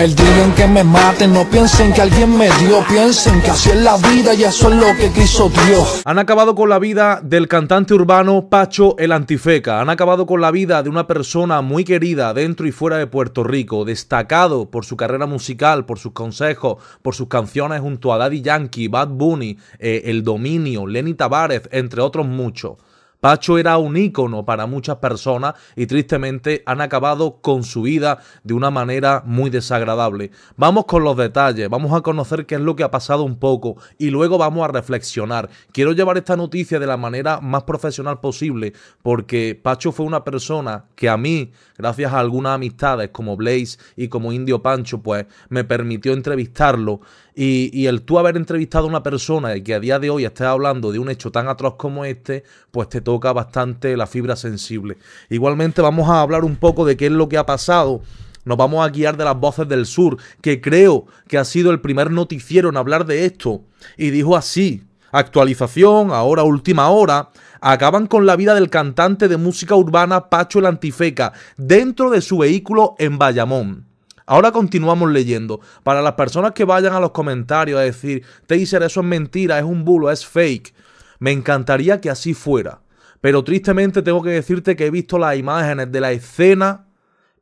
El día en que me maten, no piensen que alguien me dio, piensen que así es la vida y eso es lo que quiso Dios. Han acabado con la vida del cantante urbano Pacho el Antifeca, han acabado con la vida de una persona muy querida dentro y fuera de Puerto Rico, destacado por su carrera musical, por sus consejos, por sus canciones junto a Daddy Yankee, Bad Bunny, eh, El Dominio, Lenny Tavares, entre otros muchos. Pacho era un ícono para muchas personas y tristemente han acabado con su vida de una manera muy desagradable. Vamos con los detalles, vamos a conocer qué es lo que ha pasado un poco y luego vamos a reflexionar. Quiero llevar esta noticia de la manera más profesional posible porque Pacho fue una persona que a mí, gracias a algunas amistades como Blaze y como Indio Pancho, pues me permitió entrevistarlo y, el tú haber entrevistado a una persona y que a día de hoy estés hablando de un hecho tan atroz como este, pues te toca bastante la fibra sensible. Igualmente vamos a hablar un poco de qué es lo que ha pasado. Nos vamos a guiar de las voces del sur, que creo que ha sido el primer noticiero en hablar de esto. Y dijo así, actualización, ahora última hora, acaban con la vida del cantante de música urbana Pacho el Antifeca dentro de su vehículo en Bayamón. Ahora continuamos leyendo. Para las personas que vayan a los comentarios a decir, Taser, eso es mentira, es un bulo, es fake. Me encantaría que así fuera. Pero tristemente tengo que decirte que he visto las imágenes de la escena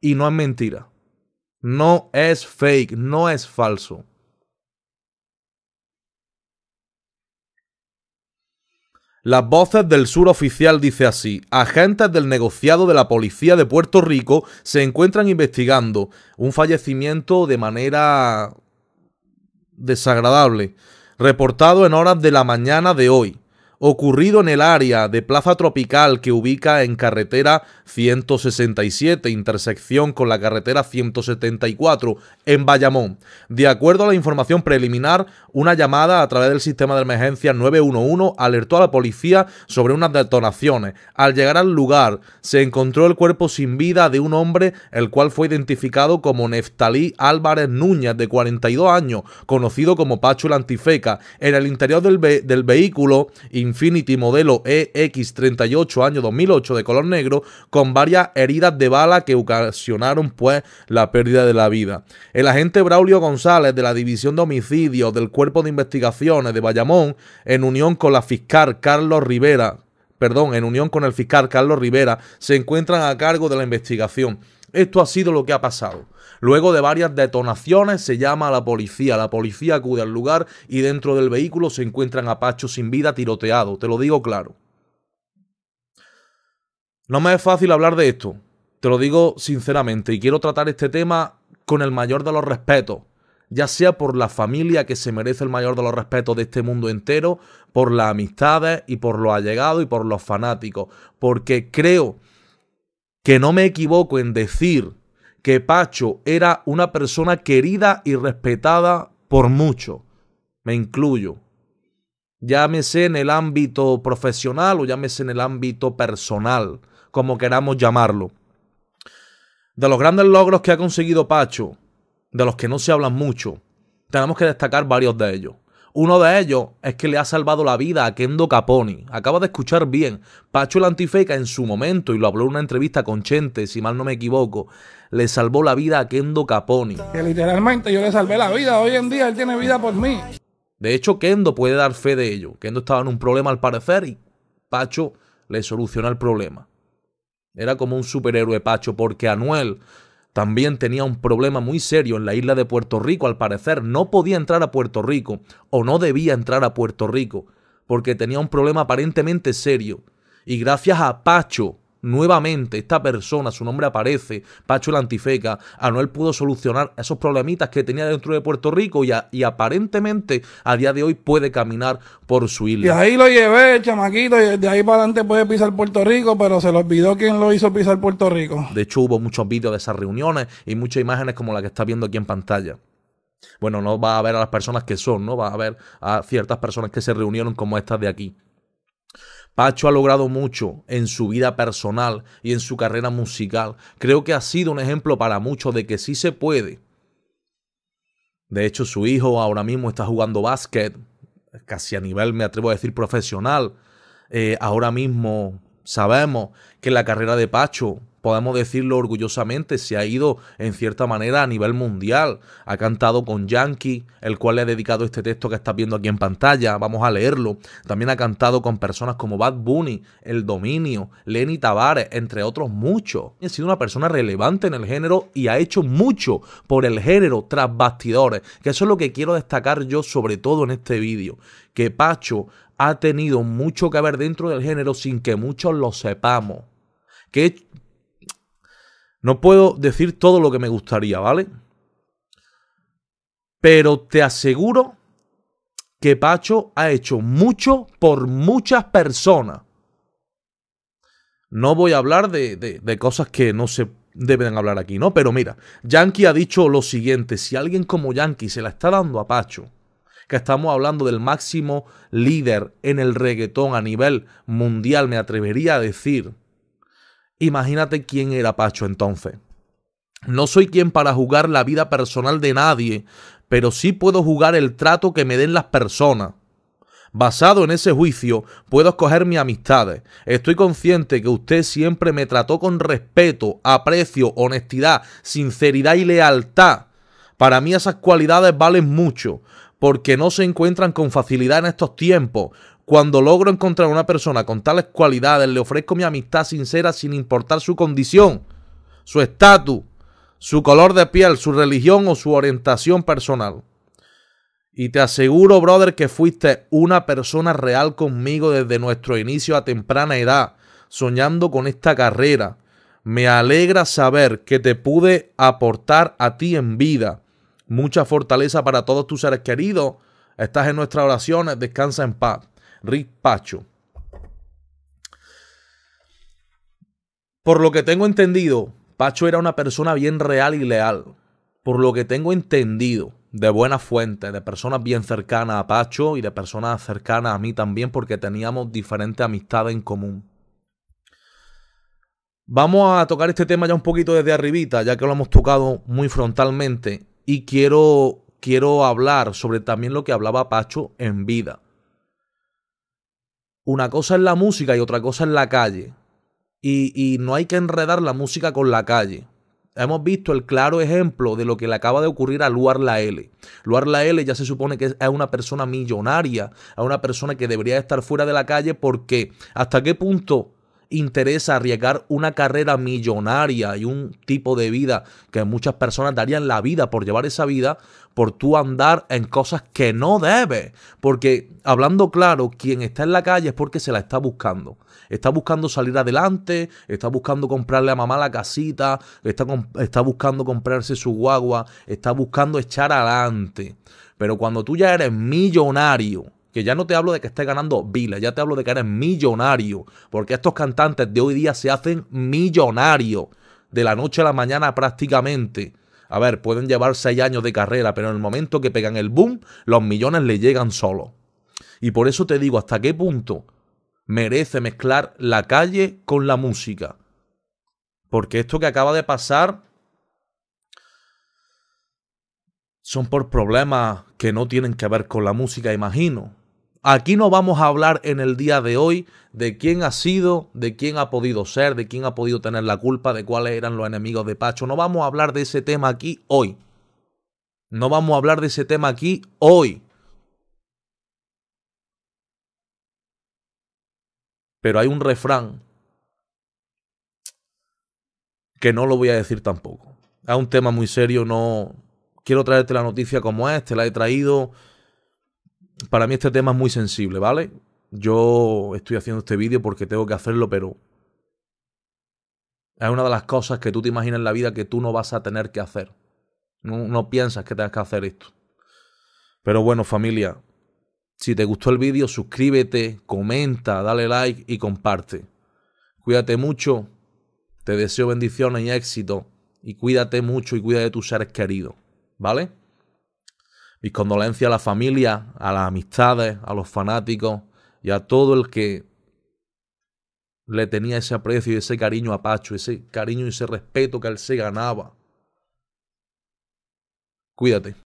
y no es mentira. No es fake, no es falso. Las voces del sur oficial dice así, agentes del negociado de la policía de Puerto Rico se encuentran investigando un fallecimiento de manera desagradable, reportado en horas de la mañana de hoy ocurrido en el área de Plaza Tropical que ubica en carretera 167, intersección con la carretera 174, en Bayamón. De acuerdo a la información preliminar, una llamada a través del sistema de emergencia 911 alertó a la policía sobre unas detonaciones. Al llegar al lugar, se encontró el cuerpo sin vida de un hombre, el cual fue identificado como Neftalí Álvarez Núñez, de 42 años, conocido como Pacho Antifeca. En el interior del, del vehículo, y Infinity modelo EX38 año 2008 de color negro con varias heridas de bala que ocasionaron pues la pérdida de la vida. El agente Braulio González de la División de Homicidios del Cuerpo de Investigaciones de Bayamón en unión con la fiscal Carlos Rivera perdón, en unión con el fiscal Carlos Rivera, se encuentran a cargo de la investigación. Esto ha sido lo que ha pasado. Luego de varias detonaciones se llama a la policía. La policía acude al lugar y dentro del vehículo se encuentran a Pacho sin vida tiroteado. Te lo digo claro. No me es fácil hablar de esto. Te lo digo sinceramente y quiero tratar este tema con el mayor de los respetos ya sea por la familia que se merece el mayor de los respetos de este mundo entero, por las amistades y por los allegados y por los fanáticos, porque creo que no me equivoco en decir que Pacho era una persona querida y respetada por mucho, me incluyo, llámese en el ámbito profesional o llámese en el ámbito personal, como queramos llamarlo. De los grandes logros que ha conseguido Pacho, de los que no se hablan mucho, tenemos que destacar varios de ellos. Uno de ellos es que le ha salvado la vida a Kendo Caponi. Acaba de escuchar bien. Pacho el en su momento, y lo habló en una entrevista con Chente, si mal no me equivoco, le salvó la vida a Kendo Caponi. Que literalmente yo le salvé la vida. Hoy en día él tiene vida por mí. De hecho, Kendo puede dar fe de ello. Kendo estaba en un problema al parecer y Pacho le solucionó el problema. Era como un superhéroe Pacho, porque Anuel también tenía un problema muy serio en la isla de Puerto Rico, al parecer no podía entrar a Puerto Rico o no debía entrar a Puerto Rico, porque tenía un problema aparentemente serio. Y gracias a Pacho, Nuevamente, esta persona, su nombre aparece, Pacho el Antifeca, Anuel pudo solucionar esos problemitas que tenía dentro de Puerto Rico y, aparentemente a día de hoy puede caminar por su isla. Y ahí lo llevé, chamaquito, y de ahí para adelante puede pisar Puerto Rico, pero se lo olvidó quién lo hizo pisar Puerto Rico. De hecho, hubo muchos vídeos de esas reuniones y muchas imágenes como la que está viendo aquí en pantalla. Bueno, no va a ver a las personas que son, ¿no? Va a ver a ciertas personas que se reunieron como estas de aquí. Pacho ha logrado mucho en su vida personal y en su carrera musical. Creo que ha sido un ejemplo para muchos de que sí se puede. De hecho, su hijo ahora mismo está jugando básquet, casi a nivel, me atrevo a decir, profesional. Eh, ahora mismo sabemos que la carrera de Pacho podemos decirlo orgullosamente, se ha ido en cierta manera a nivel mundial. Ha cantado con Yankee, el cual le ha dedicado este texto que estás viendo aquí en pantalla, vamos a leerlo. También ha cantado con personas como Bad Bunny, El Dominio, Lenny Tavares, entre otros muchos. Ha sido una persona relevante en el género y ha hecho mucho por el género tras bastidores, que eso es lo que quiero destacar yo sobre todo en este vídeo, que Pacho ha tenido mucho que ver dentro del género sin que muchos lo sepamos. Que no puedo decir todo lo que me gustaría, ¿vale? Pero te aseguro que Pacho ha hecho mucho por muchas personas. No voy a hablar de, cosas que no se deben hablar aquí, ¿no? Pero mira, Yankee ha dicho lo siguiente, si alguien como Yankee se la está dando a Pacho, que estamos hablando del máximo líder en el reggaetón a nivel mundial, me atrevería a decir, Imagínate quién era Pacho entonces. No soy quien para jugar la vida personal de nadie, pero sí puedo jugar el trato que me den las personas. Basado en ese juicio, puedo escoger mis amistades. Estoy consciente que usted siempre me trató con respeto, aprecio, honestidad, sinceridad y lealtad. Para mí esas cualidades valen mucho, porque no se encuentran con facilidad en estos tiempos. Cuando logro encontrar una persona con tales cualidades, le ofrezco mi amistad sincera sin importar su condición, su estatus, su color de piel, su religión o su orientación personal. Y te aseguro, brother, que fuiste una persona real conmigo desde nuestro inicio a temprana edad, soñando con esta carrera. Me alegra saber que te pude aportar a ti en vida. Mucha fortaleza para todos tus seres queridos. Estás en nuestras oraciones. Descansa en paz. Rick Pacho. Por lo que tengo entendido, Pacho era una persona bien real y leal. Por lo que tengo entendido, de buena fuente, de personas bien cercanas a Pacho y de personas cercanas a mí también, porque teníamos diferentes amistades en común. Vamos a tocar este tema ya un poquito desde arribita, ya que lo hemos tocado muy frontalmente, y quiero, quiero hablar sobre también lo que hablaba Pacho en vida una cosa es la música y otra cosa es la calle. Y, y, no hay que enredar la música con la calle. Hemos visto el claro ejemplo de lo que le acaba de ocurrir a Luar La L. Luar La L ya se supone que es una persona millonaria, a una persona que debería estar fuera de la calle porque hasta qué punto interesa arriesgar una carrera millonaria y un tipo de vida que muchas personas darían la vida por llevar esa vida, por tú andar en cosas que no debes. Porque hablando claro, quien está en la calle es porque se la está buscando. Está buscando salir adelante, está buscando comprarle a mamá la casita, está, está buscando comprarse su guagua, está buscando echar adelante. Pero cuando tú ya eres millonario, ya no te hablo de que esté ganando viles, ya te hablo de que eres millonario, porque estos cantantes de hoy día se hacen millonarios de la noche a la mañana prácticamente. A ver, pueden llevar seis años de carrera, pero en el momento que pegan el boom, los millones le llegan solo. Y por eso te digo, ¿hasta qué punto merece mezclar la calle con la música? Porque esto que acaba de pasar son por problemas que no tienen que ver con la música, imagino. Aquí no vamos a hablar en el día de hoy de quién ha sido, de quién ha podido ser, de quién ha podido tener la culpa, de cuáles eran los enemigos de Pacho. No vamos a hablar de ese tema aquí hoy. No vamos a hablar de ese tema aquí hoy. Pero hay un refrán que no lo voy a decir tampoco. Es un tema muy serio, no quiero traerte la noticia como es, te la he traído para mí este tema es muy sensible, ¿vale? Yo estoy haciendo este vídeo porque tengo que hacerlo, pero es una de las cosas que tú te imaginas en la vida que tú no vas a tener que hacer. No, no piensas que tengas que hacer esto. Pero bueno, familia, si te gustó el vídeo, suscríbete, comenta, dale like y comparte. Cuídate mucho, te deseo bendiciones y éxito, y cuídate mucho y cuida de tus seres queridos, ¿vale? Mis condolencias a la familia, a las amistades, a los fanáticos y a todo el que le tenía ese aprecio y ese cariño a Pacho, ese cariño y ese respeto que él se ganaba. Cuídate.